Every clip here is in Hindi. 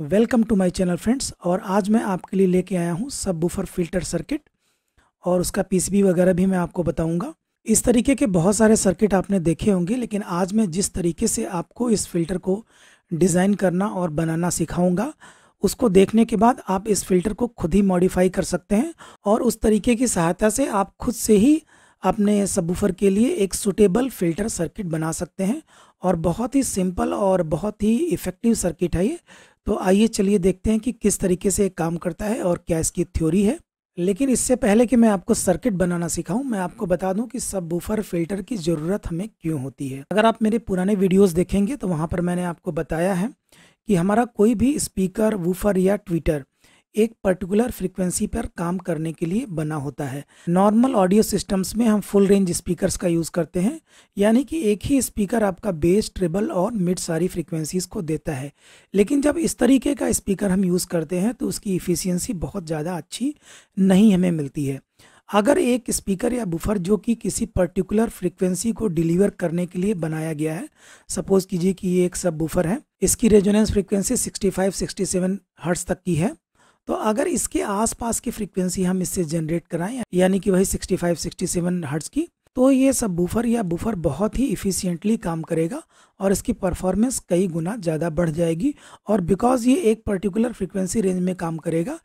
welcome to my channel friends और आज मैं आपके लिए लेके आया हूँ सब बुफर फिल्टर सर्किट और उसका पीसीबी वगैरह भी मैं आपको बताऊँगा इस तरीके के बहुत सारे सर्किट आपने देखे होंगे लेकिन आज मैं जिस तरीके से आपको इस फिल्टर को डिज़ाइन करना और बनाना सिखाऊँगा उसको देखने के बाद आप इस फिल्टर को खुद ही मॉडिफाई कर सकते हैं और उस तरीके की सहायता से आप खुद से ही अपने सबवूफर के लिए एक सुटेबल फिल्टर सर्किट बना सकते हैं और बहुत ही सिंपल और बहुत ही इफ़ेक्टिव सर्किट है ये तो आइए चलिए देखते हैं कि किस तरीके से काम करता है और क्या इसकी थ्योरी है लेकिन इससे पहले कि मैं आपको सर्किट बनाना सिखाऊं मैं आपको बता दूं कि सब बूफर फिल्टर की ज़रूरत हमें क्यों होती है अगर आप मेरे पुराने वीडियोस देखेंगे तो वहां पर मैंने आपको बताया है कि हमारा कोई भी स्पीकर वूफर या ट्विटर एक पर्टिकुलर फ्रीक्वेंसी पर काम करने के लिए बना होता है नॉर्मल ऑडियो सिस्टम्स में हम फुल रेंज स्पीकर्स का यूज़ करते हैं यानी कि एक ही स्पीकर आपका बेस ट्रिबल और मिड सारी फ्रीक्वेंसीज़ को देता है लेकिन जब इस तरीके का स्पीकर हम यूज़ करते हैं तो उसकी इफ़िशियंसी बहुत ज़्यादा अच्छी नहीं हमें मिलती है अगर एक स्पीकर या बुफर जो कि किसी पर्टिकुलर फ्रीक्वेंसी को डिलीवर करने के लिए बनाया गया है सपोज़ कीजिए कि ये एक सब बुफर है इसकी रेजोनेंस फ्रीक्वेंसी 65-67 हर्ट्स तक की है तो अगर इसके आसपास की फ्रीक्वेंसी हम इससे जनरेट कराएं यानी कि वही 65 67 हर्ट्ज की तो ये सब बूफर या बूफर बहुत ही इफ़िशियंटली काम करेगा और इसकी परफॉर्मेंस कई गुना ज़्यादा बढ़ जाएगी और बिकॉज़ ये एक पर्टिकुलर फ्रिक्वेंसी रेंज में काम करेगा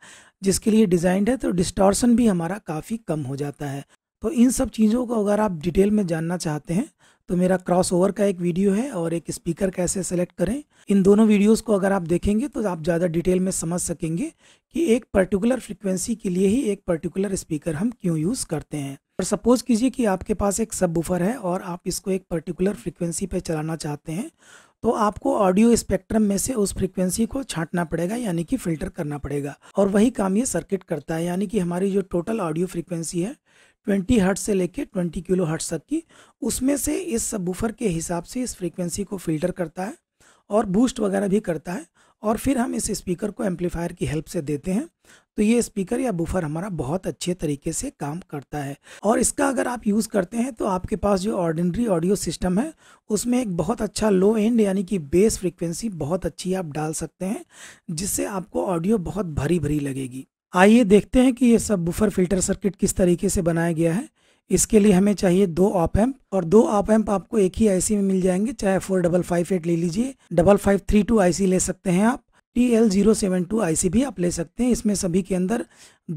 जिसके लिए डिज़ाइंड है तो डिस्टॉर्सन भी हमारा काफ़ी कम हो जाता है तो इन सब चीज़ों को अगर आप डिटेल में जानना चाहते हैं तो मेरा क्रॉस ओवर का एक वीडियो है और एक स्पीकर कैसे सेलेक्ट करें इन दोनों वीडियोस को अगर आप देखेंगे तो आप ज़्यादा डिटेल में समझ सकेंगे कि एक पर्टिकुलर फ्रिक्वेंसी के लिए ही एक पर्टिकुलर स्पीकर हम क्यों यूज़ करते हैं और सपोज़ कीजिए कि आपके पास एक सब बुफर है और आप इसको एक पर्टिकुलर फ्रिक्वेंसी पर चलाना चाहते हैं तो आपको ऑडियो स्पेक्ट्रम में से उस फ्रिक्वेंसी को छांटना पड़ेगा यानी कि फिल्टर करना पड़ेगा और वही काम ये सर्किट करता है यानी कि हमारी जो टोटल ऑडियो फ्रिक्वेंसी है 20 हर्ट से लेके 20 किलो हर्ट्स तक की उसमें से इस बुफर के हिसाब से इस फ्रीक्वेंसी को फिल्टर करता है और बूस्ट वगैरह भी करता है और फिर हम इस स्पीकर को एम्पलीफायर की हेल्प से देते हैं तो ये स्पीकर या बुफर हमारा बहुत अच्छे तरीके से काम करता है और इसका अगर आप यूज़ करते हैं तो आपके पास जो ऑर्डिनरी ऑडियो सिस्टम है उसमें एक बहुत अच्छा लो एंड यानी कि बेस फ्रिक्वेंसी बहुत अच्छी आप डाल सकते हैं जिससे आपको ऑडियो बहुत भरी भरी लगेगी आइए देखते हैं कि ये सब बुफर फिल्टर सर्किट किस तरीके से बनाया गया है इसके लिए हमें चाहिए दो ऑप एम्प और दो ऑप एम्प आपको एक ही आईसी में मिल जाएंगे चाहे फोर डबल फाइव एट ले लीजिए double five three two I ले सकते हैं आप T L zero seven two I भी आप ले सकते हैं इसमें सभी के अंदर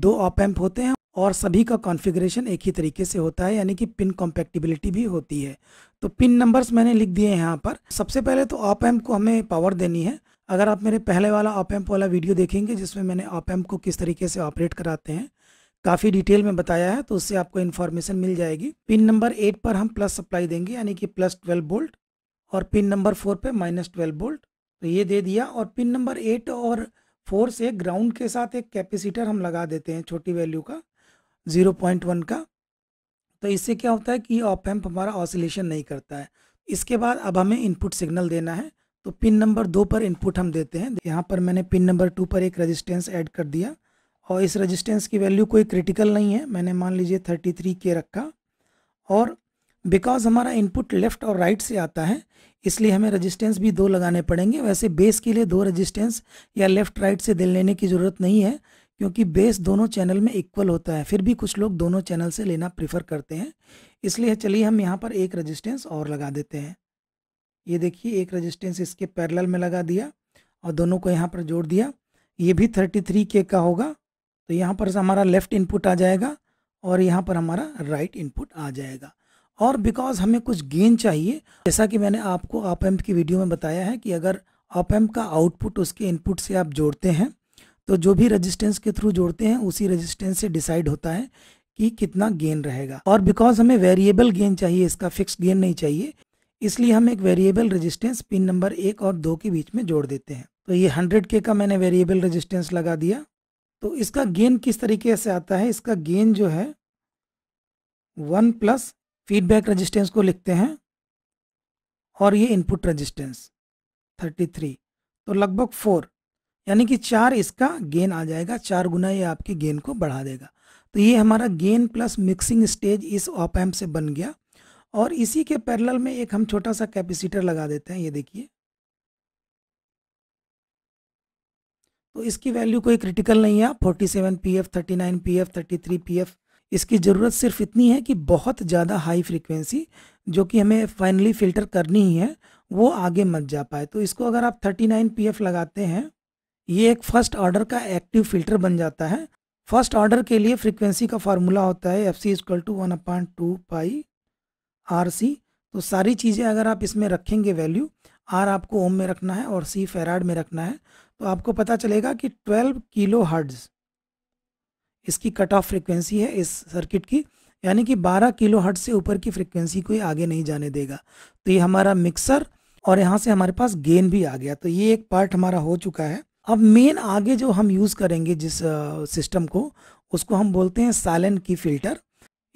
दो ऑप एम्प होते हैं और सभी का कॉन्फ़िगरेशन एक ही तरीके से होता है यानी कि पिन कॉम्पैक्टिबिलिटी भी होती है तो पिन नंबर्स मैंने लिख दिए हैं यहाँ पर सबसे पहले तो ऑप एम्प को हमें पावर देनी है अगर आप मेरे पहले वाला ऑप एम्प वाला वीडियो देखेंगे जिसमें मैंने ऑप एम्प को किस तरीके से ऑपरेट कराते हैं काफ़ी डिटेल में बताया है तो उससे आपको इन्फॉर्मेशन मिल जाएगी पिन नंबर एट पर हम प्लस सप्लाई देंगे यानी कि प्लस ट्वेल्व बोल्ट और पिन नंबर फोर पे माइनस ट्वेल्व बोल्ट तो ये दे दिया और पिन नंबर एट और फोर से ग्राउंड के साथ एक कैपेसिटर हम लगा देते हैं छोटी वैल्यू का ज़ीरो पॉइंट वन का तो इससे क्या होता है कि ऑप एम्प हमारा ऑसिलेशन नहीं करता है इसके बाद अब हमें इनपुट सिग्नल देना है तो पिन नंबर दो पर इनपुट हम देते हैं यहाँ पर मैंने पिन नंबर टू पर एक रजिस्टेंस ऐड कर दिया और इस रजिस्टेंस की वैल्यू कोई क्रिटिकल नहीं है मैंने मान लीजिए थर्टी थ्री के रखा और बिकॉज हमारा इनपुट लेफ़्ट और राइट right से आता है इसलिए हमें रजिस्टेंस भी दो लगाने पड़ेंगे वैसे बेस के लिए दो रजिस्टेंस या लेफ़्ट राइट से दिल लेने की ज़रूरत नहीं है क्योंकि बेस दोनों चैनल में इक्वल होता है फिर भी कुछ लोग दोनों चैनल से लेना प्रेफर करते हैं इसलिए चलिए हम यहाँ पर एक रजिस्टेंस और लगा देते हैं ये देखिए एक रेजिस्टेंस इसके पैरेलल में लगा दिया और दोनों को यहाँ पर जोड़ दिया ये भी थर्टी थ्री के का होगा तो यहाँ पर हमारा लेफ़्ट इनपुट आ जाएगा और यहाँ पर हमारा राइट right इनपुट आ जाएगा और बिकॉज हमें कुछ गेन चाहिए जैसा कि मैंने आपको ऑप एम्प की वीडियो में बताया है कि अगर ऑप एम्प का आउटपुट उसके इनपुट से आप जोड़ते हैं तो जो भी रजिस्टेंस के थ्रू जोड़ते हैं उसी रजिस्टेंस से डिसाइड होता है कि कितना गेन रहेगा और बिकॉज हमें वेरिएबल गेन चाहिए इसका फिक्स गेन नहीं चाहिए इसलिए हम एक वेरिएबल रेजिस्टेंस पिन नंबर एक और दो के बीच में जोड़ देते हैं तो ये हंड्रेड के का मैंने वेरिएबल रेजिस्टेंस लगा दिया तो इसका गेन किस तरीके से आता है इसका गेन जो है वन प्लस फीडबैक रजिस्टेंस को लिखते हैं और ये इनपुट रजिस्टेंस थर्टी थ्री तो लगभग फोर यानी कि चार इसका गेन आ जाएगा चार गुना ये आपके गेन को बढ़ा देगा तो ये हमारा गेन प्लस मिक्सिंग स्टेज इस ऑप एम्प से बन गया और इसी के पैरेलल में एक हम छोटा सा कैपेसिटर लगा देते हैं ये देखिए तो इसकी वैल्यू कोई क्रिटिकल नहीं है forty seven P F thirty nine P F thirty three P F इसकी ज़रूरत सिर्फ इतनी है कि बहुत ज़्यादा हाई फ्रिक्वेंसी जो कि हमें फाइनली फ़िल्टर करनी ही है वो आगे मत जा पाए तो इसको अगर आप थर्टी नाइन पी एफ लगाते हैं ये एक फ़र्स्ट ऑर्डर का एक्टिव फ़िल्टर बन जाता है फर्स्ट ऑर्डर के लिए फ्रीक्वेंसी का फार्मूला होता है F C is equal to one upon two pi R C तो सारी चीज़ें अगर आप इसमें रखेंगे वैल्यू आर आपको ओम में रखना है और सी फेराड में रखना है तो आपको पता चलेगा कि 12 किलो हर्ड्स इसकी कट ऑफ फ्रिक्वेंसी है इस सर्किट की यानी कि 12 किलो हर्ट से ऊपर की फ्रिक्वेंसी को आगे नहीं जाने देगा तो ये हमारा मिक्सर और यहाँ से हमारे पास गेन भी आ गया तो ये एक पार्ट हमारा हो चुका है अब मेन आगे जो हम यूज़ करेंगे जिस सिस्टम को उसको हम बोलते हैं सालन की फिल्टर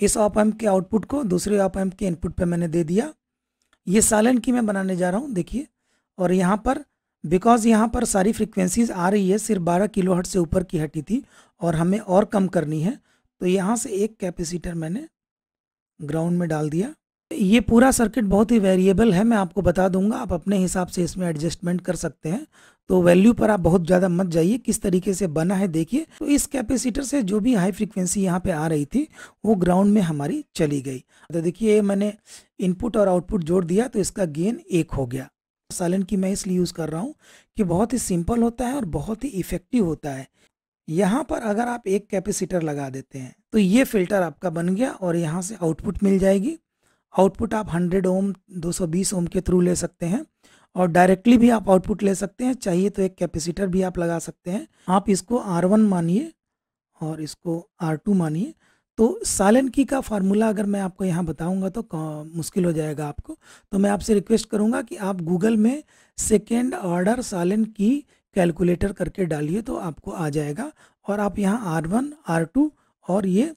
इस ऑप एम्प के आउटपुट को दूसरे ऑप एम्प के इनपुट पे मैंने दे दिया ये साइलेंट की मैं बनाने जा रहा हूँ देखिए और यहाँ पर बिकॉज यहाँ पर सारी फ्रिक्वेंसीज आ रही है सिर्फ बारह किलो हट से ऊपर की हटी थी और हमें और कम करनी है तो यहाँ से एक कैपेसिटर मैंने ग्राउंड में डाल दिया ये पूरा सर्किट बहुत ही वेरिएबल है मैं आपको बता दूंगा आप अपने हिसाब से इसमें एडजस्टमेंट कर सकते हैं तो वैल्यू पर आप बहुत ज़्यादा मत जाइए किस तरीके से बना है देखिए तो इस कैपेसिटर से जो भी हाई फ्रिक्वेंसी यहाँ पे आ रही थी वो ग्राउंड में हमारी चली गई तो देखिए मैंने इनपुट और आउटपुट जोड़ दिया तो इसका गेन एक हो गया साइलेंट की मैं इसलिए यूज़ कर रहा हूँ कि बहुत ही सिंपल होता है और बहुत ही इफेक्टिव होता है यहाँ पर अगर आप एक कैपेसिटर लगा देते हैं तो ये फिल्टर आपका बन गया और यहाँ से आउटपुट मिल जाएगी आउटपुट आप 100 ओम 220 ओम के थ्रू ले सकते हैं और डायरेक्टली भी आप आउटपुट ले सकते हैं चाहिए तो एक कैपेसिटर भी आप लगा सकते हैं आप इसको आर वन मानिए और इसको आर टू मानिए तो सालन की का फार्मूला अगर मैं आपको यहाँ बताऊँगा तो मुश्किल हो जाएगा आपको तो मैं आपसे रिक्वेस्ट करूँगा कि आप गूगल में सेकेंड ऑर्डर सालन की कैलकुलेटर करके डालिए तो आपको आ जाएगा और आप यहाँ आर वन आर टू और ये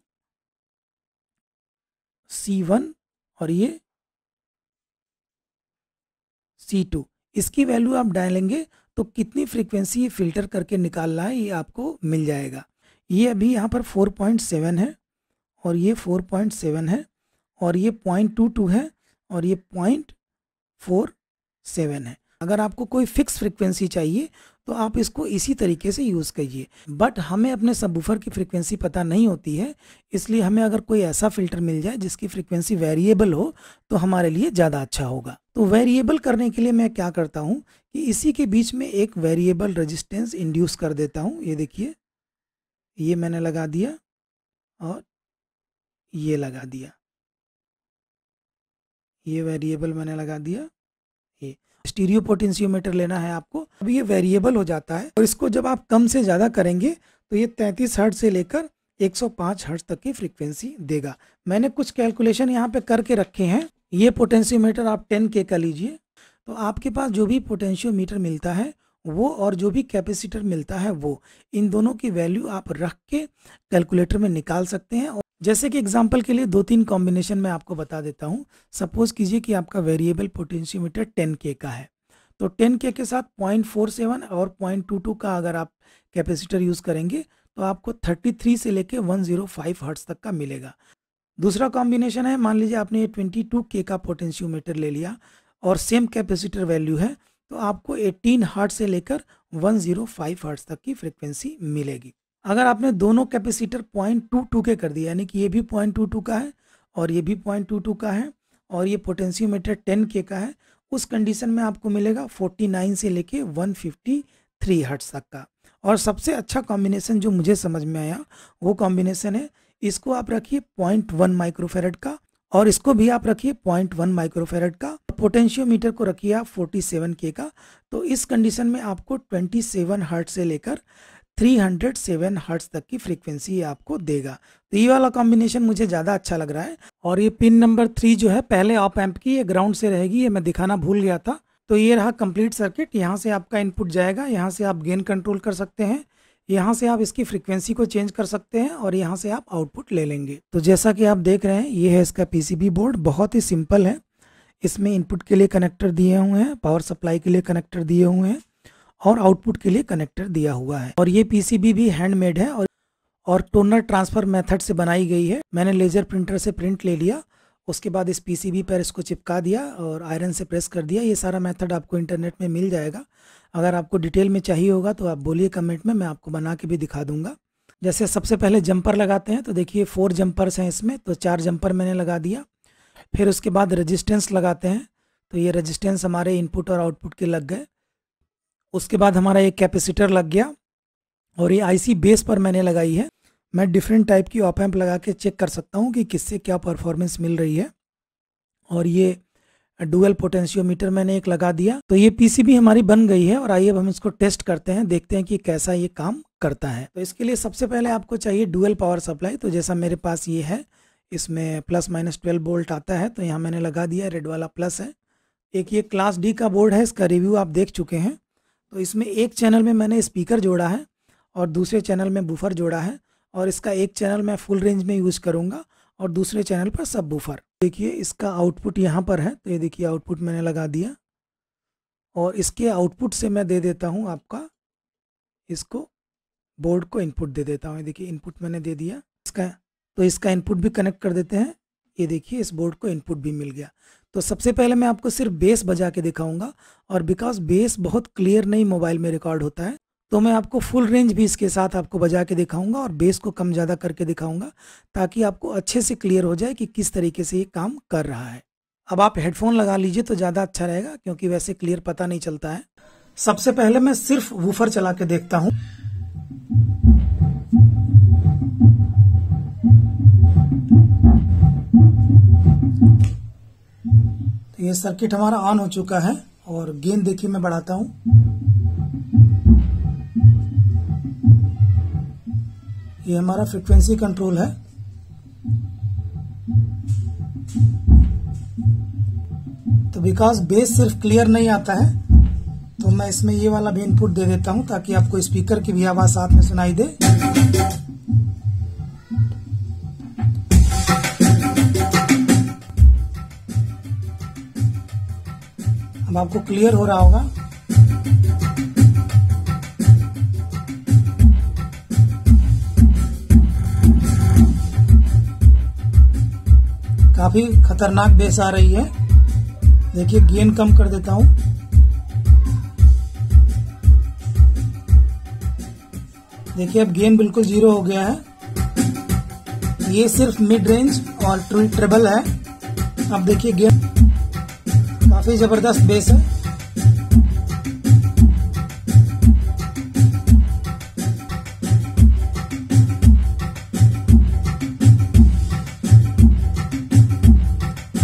सी वन और ये C2 इसकी वैल्यू आप डालेंगे तो कितनी फ्रीक्वेंसी ये फिल्टर करके निकालना है ये आपको मिल जाएगा ये अभी यहाँ पर 4.7 है और ये 4.7 है और ये 0.22 है और ये 0.47 है अगर आपको कोई फिक्स फ्रीक्वेंसी चाहिए तो आप इसको इसी तरीके से यूज़ करिए बट हमें अपने सबवूफर की फ्रिक्वेंसी पता नहीं होती है इसलिए हमें अगर कोई ऐसा फिल्टर मिल जाए जिसकी फ्रिक्वेंसी वेरिएबल हो तो हमारे लिए ज़्यादा अच्छा होगा तो वेरिएबल करने के लिए मैं क्या करता हूँ कि इसी के बीच में एक वेरिएबल रजिस्टेंस इंड्यूस कर देता हूँ ये देखिए ये मैंने लगा दिया और ये लगा दिया ये वेरिएबल मैंने लगा दिया स्टीरियो पोटेंशियोमीटर लेना है आपको अब ये वेरिएबल हो जाता है और इसको जब आप कम से ज़्यादा करेंगे तो ये तैंतीस हर्ट से लेकर 105 हर्ट तक की फ्रीक्वेंसी देगा मैंने कुछ कैलकुलेशन यहाँ पे करके रखे हैं ये पोटेंशियोमीटर आप 10 के का लीजिए तो आपके पास जो भी पोटेंशियोमीटर मिलता है वो और जो भी कैपेसिटर मिलता है वो इन दोनों की वैल्यू आप रख के कैलकुलेटर में निकाल सकते हैं जैसे कि एग्जाम्पल के लिए दो तीन कॉम्बिनेशन मैं आपको बता देता हूँ सपोज कीजिए कि आपका वेरिएबल पोटेंशियोमीटर टेन के का है तो टेन के के साथ पॉइंट फोर सेवन और पॉइंट टू टू का अगर आप कैपेसिटर यूज़ करेंगे तो आपको थर्टी थ्री से लेके वन जीरो फाइव हर्ट्स तक का मिलेगा दूसरा कॉम्बिनेशन है मान लीजिए आपने ट्वेंटी टू के का पोटेंशियोमीटर ले लिया और सेम कैपेसिटर वैल्यू है तो आपको एटीन हर्ट से लेकर वन जीरो फाइव हर्ट्स तक की फ्रिक्वेंसी मिलेगी अगर आपने दोनों कैपेसिटर पॉइंट टू टू के कर दिया यानी कि ये भी पॉइंट टू टू का है और ये भी पॉइंट टू टू का है और ये पोटेंशियोमीटर टेन के का है उस कंडीशन में आपको मिलेगा फोर्टी नाइन से लेके वन फिफ्टी थ्री तक का और सबसे अच्छा कॉम्बिनेशन जो मुझे समझ में आया वो कॉम्बिनेशन है इसको आप रखिए पॉइंट वन माइक्रोफेरेट का और इसको भी आप रखिए पॉइंट वन माइक्रोफेरेट का पोटेंशियोमीटर को रखिए आप फोर्टी सेवन के का तो इस कंडीशन में आपको ट्वेंटी सेवन हर्ट से लेकर 307 हर्ट्स तक की फ्रीक्वेंसी आपको देगा तो ये वाला कॉम्बिनेशन मुझे ज़्यादा अच्छा लग रहा है और ये पिन नंबर थ्री जो है पहले ऑप एम्प की ये ग्राउंड से रहेगी ये मैं दिखाना भूल गया था तो ये रहा कंप्लीट सर्किट यहाँ से आपका इनपुट जाएगा यहाँ से आप गेन कंट्रोल कर सकते हैं यहाँ से आप इसकी फ्रिक्वेंसी को चेंज कर सकते हैं और यहाँ से आप आउटपुट ले लेंगे तो जैसा कि आप देख रहे हैं ये है इसका पी बोर्ड बहुत ही सिंपल है इसमें इनपुट के लिए कनेक्टर दिए हुए हैं पावर सप्लाई के लिए कनेक्टर दिए हुए हैं और आउटपुट के लिए कनेक्टर दिया हुआ है और ये पीसीबी भी हैंडमेड है और और टोनर ट्रांसफ़र मेथड से बनाई गई है मैंने लेज़र प्रिंटर से प्रिंट ले लिया उसके बाद इस पीसीबी पर इसको चिपका दिया और आयरन से प्रेस कर दिया ये सारा मेथड आपको इंटरनेट में मिल जाएगा अगर आपको डिटेल में चाहिए होगा तो आप बोलिए कमेंट में मैं आपको बना के भी दिखा दूंगा जैसे सबसे पहले जंपर लगाते हैं तो देखिए फोर जंपर्स हैं इसमें तो चार जंपर मैंने लगा दिया फिर उसके बाद रजिस्टेंस लगाते हैं तो ये रजिस्टेंस हमारे इनपुट और आउटपुट के लग गए उसके बाद हमारा एक कैपेसिटर लग गया और ये आईसी बेस पर मैंने लगाई है मैं डिफरेंट टाइप की ऑप एम्प लगा के चेक कर सकता हूँ कि किससे क्या परफॉर्मेंस मिल रही है और ये डुअल पोटेंशियोमीटर मैंने एक लगा दिया तो ये पीसीबी हमारी बन गई है और आइए अब हम इसको टेस्ट करते हैं देखते हैं कि कैसा ये काम करता है तो इसके लिए सबसे पहले आपको चाहिए डुअल पावर सप्लाई तो जैसा मेरे पास ये है इसमें प्लस माइनस ट्वेल्व बोल्ट आता है तो यहाँ मैंने लगा दिया रेड वाला प्लस है एक ये क्लास डी का बोर्ड है इसका रिव्यू आप देख चुके हैं तो इसमें एक चैनल में मैंने स्पीकर जोड़ा है और दूसरे चैनल में बूफर जोड़ा है और इसका एक चैनल मैं फुल रेंज में यूज़ करूँगा और दूसरे चैनल पर सब बूफर देखिए इसका आउटपुट यहाँ पर है तो ये देखिए आउटपुट मैंने लगा दिया और इसके आउटपुट से मैं दे देता हूँ आपका इसको बोर्ड को इनपुट दे देता हूँ ये देखिए इनपुट मैंने दे दिया इसका तो इसका इनपुट भी कनेक्ट कर देते हैं ये देखिए इस बोर्ड को इनपुट भी मिल गया तो सबसे पहले मैं आपको सिर्फ बेस बजा के दिखाऊंगा और बिकॉज बेस बहुत क्लियर नहीं मोबाइल में रिकॉर्ड होता है तो मैं आपको फुल रेंज भी इसके साथ आपको बजा के दिखाऊंगा और बेस को कम ज़्यादा करके दिखाऊंगा ताकि आपको अच्छे से क्लियर हो जाए कि किस तरीके से ये काम कर रहा है अब आप हेडफोन लगा लीजिए तो ज़्यादा अच्छा रहेगा क्योंकि वैसे क्लियर पता नहीं चलता है सबसे पहले मैं सिर्फ वूफर चला के देखता हूँ ये सर्किट हमारा ऑन हो चुका है और गेंद देखिए मैं बढ़ाता हूं ये हमारा फ्रीक्वेंसी कंट्रोल है तो बिकॉज बेस सिर्फ क्लियर नहीं आता है तो मैं इसमें ये वाला भी इनपुट दे देता हूं ताकि आपको स्पीकर की भी आवाज साथ में सुनाई दे अब आपको क्लियर हो रहा होगा काफी खतरनाक बेस आ रही है देखिए गेन कम कर देता हूं देखिए अब गेन बिल्कुल जीरो हो गया है ये सिर्फ मिड रेंज और ट्रेबल है अब देखिए गेन काफी जबरदस्त बेस है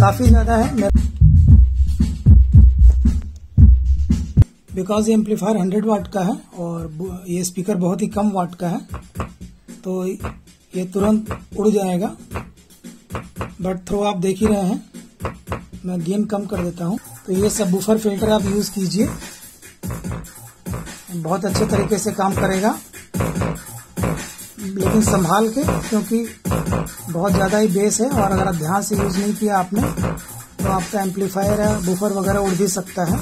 काफी ज्यादा है बिकॉज ये एम्पलीफायर 100 वाट का है और ये स्पीकर बहुत ही कम वाट का है तो ये तुरंत उड़ जाएगा बट थ्रो आप देख ही रहे हैं मैं गेन कम कर देता हूँ तो ये सब बुफर फिल्टर आप यूज कीजिए बहुत अच्छे तरीके से काम करेगा लेकिन संभाल के क्योंकि बहुत ज़्यादा ही बेस है और अगर आप ध्यान से यूज नहीं किया आपने तो आपका एम्पलीफायर है बुफर वगैरह उड़ भी सकता है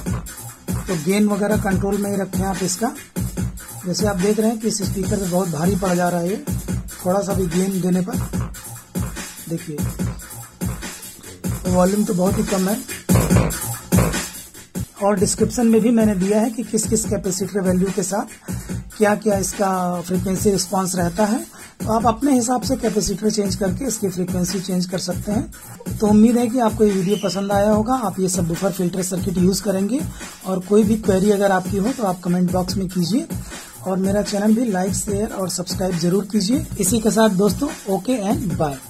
तो गेन वगैरह कंट्रोल में ही रखें आप इसका जैसे आप देख रहे हैं कि इस स्पीकर पे बहुत भारी पड़ जा रहा है ये थोड़ा सा भी गेन देने पर देखिए तो वॉल्यूम तो बहुत ही कम है और डिस्क्रिप्शन में भी मैंने दिया है कि किस किस कैपेसिटर वैल्यू के साथ क्या क्या इसका फ्रीक्वेंसी रिस्पांस रहता है तो आप अपने हिसाब से कैपेसिटर चेंज करके इसकी फ्रीक्वेंसी चेंज कर सकते हैं तो उम्मीद है कि आपको ये वीडियो पसंद आया होगा आप ये सब बुफर फिल्टर सर्किट यूज़ करेंगे और कोई भी क्वेरी अगर आपकी हो तो आप कमेंट बॉक्स में कीजिए और मेरा चैनल भी लाइक शेयर और सब्सक्राइब जरूर कीजिए इसी के साथ दोस्तों ओके एंड बाय